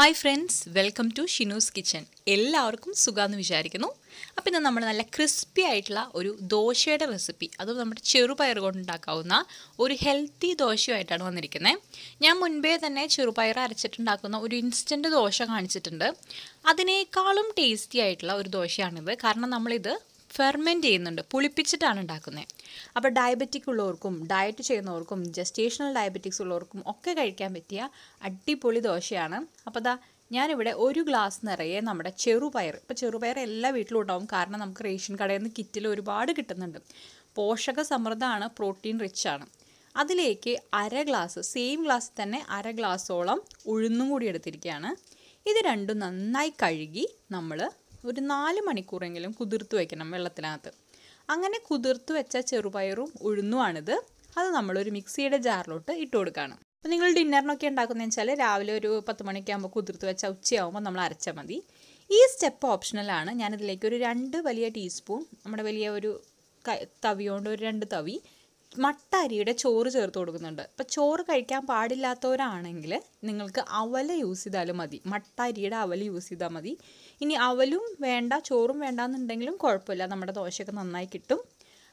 hi friends welcome to Shinu's kitchen എല്ലാവർക്കും സുഖമെന്ന് വിചാരിക്കുന്നു അപ്പം ഇന്ന് നമ്മൾ നല്ല ക്രിസ്പി ആയിട്ടുള്ള ഒരു ദോശയുടെ റെസിപ്പി അത് നമ്മുടെ ചെറുപയർ കൊണ്ടുണ്ടാക്കാവുന്ന ഒരു ഹെൽത്തി ദോശയുമായിട്ടാണ് വന്നിരിക്കുന്നത് ഞാൻ മുൻപേ തന്നെ ചെറുപയർ അരച്ചിട്ടുണ്ടാക്കുന്ന ഒരു ഇൻസ്റ്റൻറ്റ് ദോശ കാണിച്ചിട്ടുണ്ട് അതിനേക്കാളും ടേസ്റ്റി ആയിട്ടുള്ള ഒരു ദോശയാണിത് കാരണം നമ്മളിത് ഫെർമെൻറ്റ് ചെയ്യുന്നുണ്ട് പുളിപ്പിച്ചിട്ടാണ് ഉണ്ടാക്കുന്നത് അപ്പോൾ ഡയബറ്റിക് ഉള്ളവർക്കും ഡയറ്റ് ചെയ്യുന്നവർക്കും ജസ്റ്റേഷണൽ ഡയബറ്റിക്സ് ഉള്ളവർക്കും ഒക്കെ കഴിക്കാൻ പറ്റിയ അടിപൊളി ദോശയാണ് അപ്പോൾ ദാ ഞാനിവിടെ ഒരു ഗ്ലാസ് നിറയെ നമ്മുടെ ചെറുപയർ ഇപ്പോൾ ചെറുപയർ എല്ലാ വീട്ടിലും ഉണ്ടാവും കാരണം നമുക്ക് റേഷൻ കടയിൽ നിന്ന് കിറ്റിൽ ഒരുപാട് കിട്ടുന്നുണ്ട് പോഷക സമൃദ്ധമാണ് പ്രോട്ടീൻ റിച്ചാണ് അതിലേക്ക് അര ഗ്ലാസ് സെയിം ഗ്ലാസ് തന്നെ അര ഗ്ലാസ്സോളം ഉഴുന്നും കൂടി എടുത്തിരിക്കുകയാണ് ഇത് രണ്ടും നന്നായി കഴുകി നമ്മൾ ഒരു നാല് മണിക്കൂറെങ്കിലും കുതിർത്ത് വയ്ക്കണം വെള്ളത്തിനകത്ത് അങ്ങനെ കുതിർത്ത് വെച്ച ചെറുപയറും ഉഴുന്നുമാണിത് അത് നമ്മളൊരു മിക്സിയുടെ ജാറിലോട്ട് ഇട്ട് കൊടുക്കുകയാണ് അപ്പോൾ നിങ്ങൾ ഡിന്നറിനൊക്കെ ഉണ്ടാക്കുന്ന വെച്ചാൽ രാവിലെ ഒരു പത്ത് മണിയൊക്കെ ആകുമ്പോൾ കുതിർത്ത് വെച്ച ഉച്ചയാകുമ്പോൾ നമ്മൾ അരച്ചാൽ മതി ഈ സ്റ്റെപ്പ് ഓപ്ഷണലാണ് ഞാനിതിലേക്ക് ഒരു രണ്ട് വലിയ ടീസ്പൂൺ നമ്മുടെ വലിയ ഒരു തവിയോണ്ട് ഒരു രണ്ട് തവി മട്ടരിയുടെ ചോറ് ചേർത്ത് കൊടുക്കുന്നുണ്ട് അപ്പം ചോറ് കഴിക്കാൻ പാടില്ലാത്തവരാണെങ്കിൽ നിങ്ങൾക്ക് അവല യൂസ് ചെയ്താലും മതി മട്ടരിയുടെ അവല യൂസ് ചെയ്താൽ മതി ഇനി അവലും വേണ്ട ചോറും വേണ്ടാന്നുണ്ടെങ്കിലും കുഴപ്പമില്ല നമ്മുടെ ദോശയൊക്കെ നന്നായി കിട്ടും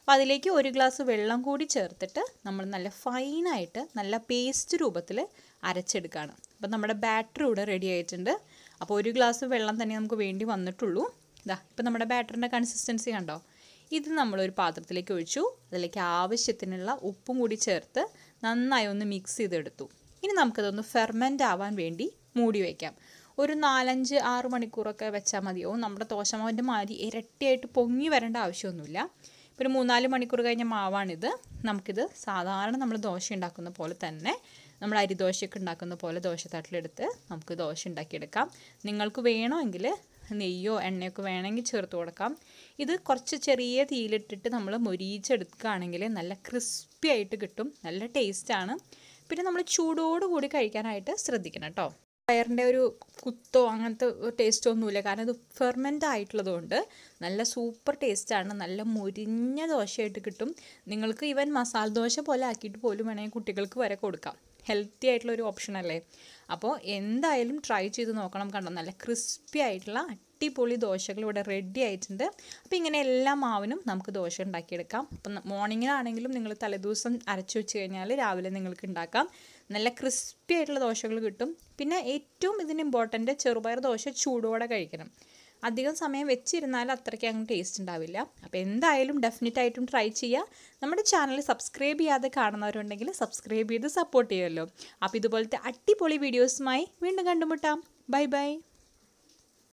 അപ്പോൾ അതിലേക്ക് ഒരു ഗ്ലാസ് വെള്ളം കൂടി ചേർത്തിട്ട് നമ്മൾ നല്ല ഫൈനായിട്ട് നല്ല പേസ്റ്റ് രൂപത്തിൽ അരച്ചെടുക്കുകയാണ് അപ്പോൾ നമ്മുടെ ബാറ്ററി ഇവിടെ റെഡി ആയിട്ടുണ്ട് അപ്പോൾ ഒരു ഗ്ലാസ് വെള്ളം തന്നെ നമുക്ക് വേണ്ടി വന്നിട്ടുള്ളൂ ഇതാ ഇപ്പം നമ്മുടെ ബാറ്ററിൻ്റെ കൺസിസ്റ്റൻസി കണ്ടോ ഇത് നമ്മളൊരു പാത്രത്തിലേക്ക് ഒഴിച്ചു അതിലേക്ക് ആവശ്യത്തിനുള്ള ഉപ്പും കൂടി ചേർത്ത് നന്നായി ഒന്ന് മിക്സ് ചെയ്തെടുത്തു ഇനി നമുക്കതൊന്ന് ഫെർമെൻ്റ് ആവാൻ വേണ്ടി മൂടി വയ്ക്കാം ഒരു നാലഞ്ച് ആറ് മണിക്കൂറൊക്കെ വെച്ചാൽ മതിയാവും നമ്മുടെ ദോശമാവിൻ്റെ മാതിരി ഇരട്ടിയായിട്ട് പൊങ്ങി വരേണ്ട ആവശ്യമൊന്നുമില്ല ഒരു മൂന്നാല് മണിക്കൂർ കഴിഞ്ഞ മാവാണിത് നമുക്കിത് സാധാരണ നമ്മൾ ദോശ ഉണ്ടാക്കുന്ന പോലെ തന്നെ നമ്മൾ അരിദോശയൊക്കെ ഉണ്ടാക്കുന്ന പോലെ ദോശ തട്ടിലെടുത്ത് നമുക്ക് ദോശ ഉണ്ടാക്കിയെടുക്കാം നിങ്ങൾക്ക് വേണമെങ്കിൽ നെയ്യോ എണ്ണയൊക്കെ വേണമെങ്കിൽ ചേർത്ത് കൊടുക്കാം ഇത് കുറച്ച് ചെറിയ തീയിലിട്ടിട്ട് നമ്മൾ മൊരീച്ചെടുക്കുകയാണെങ്കിൽ നല്ല ക്രിസ്പി ആയിട്ട് കിട്ടും നല്ല ടേസ്റ്റാണ് പിന്നെ നമ്മൾ ചൂടോടുകൂടി കഴിക്കാനായിട്ട് ശ്രദ്ധിക്കണം കേട്ടോ പയറിൻ്റെ ഒരു കുത്തോ അങ്ങനത്തെ ടേസ്റ്റോ ഒന്നുമില്ല കാരണം ഇത് ഫെർമെൻ്റ് ആയിട്ടുള്ളതുകൊണ്ട് നല്ല സൂപ്പർ ടേസ്റ്റാണ് നല്ല മുരിഞ്ഞ ദോശയായിട്ട് കിട്ടും നിങ്ങൾക്ക് ഈവൻ മസാല ദോശ പോലെ ആക്കിയിട്ട് പോലും വേണമെങ്കിൽ കുട്ടികൾക്ക് വരെ കൊടുക്കാം ഹെൽത്തി ആയിട്ടുള്ള ഒരു ഓപ്ഷൻ അല്ലേ അപ്പോൾ എന്തായാലും ട്രൈ ചെയ്ത് നോക്കണം കണ്ടോ നല്ല ക്രിസ്പി ആയിട്ടുള്ള അടിപൊളി ദോശകൾ ഇവിടെ റെഡി ആയിട്ടുണ്ട് അപ്പോൾ ഇങ്ങനെ എല്ലാ മാവിനും നമുക്ക് ദോശ ഉണ്ടാക്കിയെടുക്കാം അപ്പം മോർണിംഗിലാണെങ്കിലും നിങ്ങൾ തലേദിവസം അരച്ചു വെച്ച് കഴിഞ്ഞാൽ രാവിലെ നിങ്ങൾക്ക് ഉണ്ടാക്കാം നല്ല ക്രിസ്പി ആയിട്ടുള്ള ദോശകൾ കിട്ടും പിന്നെ ഏറ്റവും ഇതിന് ഇമ്പോർട്ടൻറ്റ് ചെറുപയർ ദോശ ചൂടോടെ കഴിക്കണം അധികം സമയം വെച്ചിരുന്നാൽ അത്രയ്ക്ക് അങ്ങ് ടേസ്റ്റ് ഉണ്ടാവില്ല അപ്പോൾ എന്തായാലും ഡെഫിനറ്റ് ആയിട്ടും ട്രൈ ചെയ്യുക നമ്മുടെ ചാനൽ സബ്സ്ക്രൈബ് ചെയ്യാതെ കാണുന്നവരുണ്ടെങ്കിൽ സബ്സ്ക്രൈബ് ചെയ്ത് സപ്പോർട്ട് ചെയ്യുമല്ലോ അപ്പോൾ ഇതുപോലത്തെ അടിപൊളി വീഡിയോസുമായി വീണ്ടും കണ്ടുമുട്ടാം ബൈ ബൈ